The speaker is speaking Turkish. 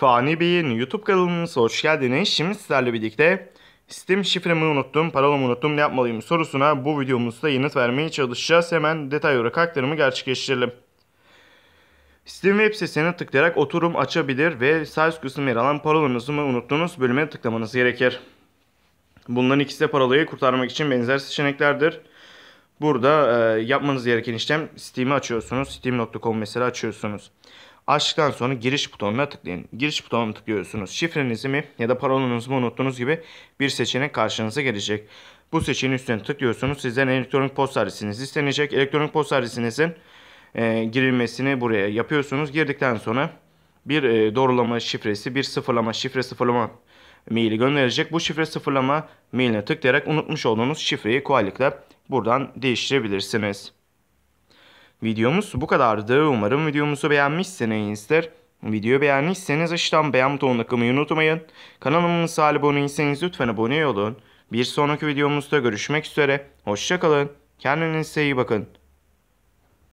Fani Bey'in YouTube kanalımıza hoş geldiniz. Şimdi sizlerle birlikte Steam şifremi unuttum, parolamı unuttum ne yapmalıyım sorusuna bu videomuzda yanıt vermeye çalışacağız. Hemen detay olarak aktarımı gerçekleştirelim. Steam web sitesine tıklayarak oturum açabilir ve sağ üst kısım yer alan parolanızı mı unuttunuz bölümüne tıklamanız gerekir. Bunların ikisi de parolayı kurtarmak için benzer seçeneklerdir. Burada e, yapmanız gereken işlem Steam'i açıyorsunuz. Steam.com mesela açıyorsunuz. Açtıktan sonra giriş butonuna tıklayın. Giriş butonuna tıklıyorsunuz. Şifrenizi mi ya da parolanızı mı unuttuğunuz gibi bir seçenek karşınıza gelecek. Bu seçeneğin üstüne tıklıyorsunuz. Sizden elektronik posta adresiniz istenecek. Elektronik posta adresinizin e, girilmesini buraya yapıyorsunuz. Girdikten sonra bir e, doğrulama şifresi, bir sıfırlama şifre sıfırlama maili gönderecek. Bu şifre sıfırlama mailine tıklayarak unutmuş olduğunuz şifreyi kolaylıkla buradan değiştirebilirsiniz. Videomuz bu kadardı. Umarım videomuzu beğenmişsinizdir. Videoyu beğenmişseniz aşağıdan beğen butonuna tıklamayı unutmayın. Kanalımıza aboneyseniz lütfen abone olun. Bir sonraki videomuzda görüşmek üzere. Hoşçakalın. Kendinize iyi bakın.